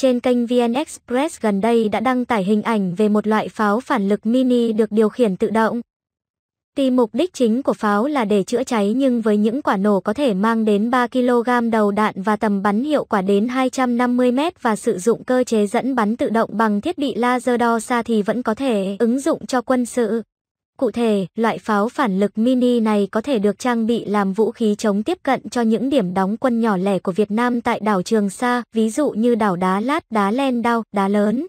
Trên kênh VN Express gần đây đã đăng tải hình ảnh về một loại pháo phản lực mini được điều khiển tự động. Tuy mục đích chính của pháo là để chữa cháy nhưng với những quả nổ có thể mang đến 3 kg đầu đạn và tầm bắn hiệu quả đến 250 m và sử dụng cơ chế dẫn bắn tự động bằng thiết bị laser đo xa thì vẫn có thể ứng dụng cho quân sự. Cụ thể, loại pháo phản lực mini này có thể được trang bị làm vũ khí chống tiếp cận cho những điểm đóng quân nhỏ lẻ của Việt Nam tại đảo Trường Sa, ví dụ như đảo Đá Lát, Đá Len Đao, Đá Lớn.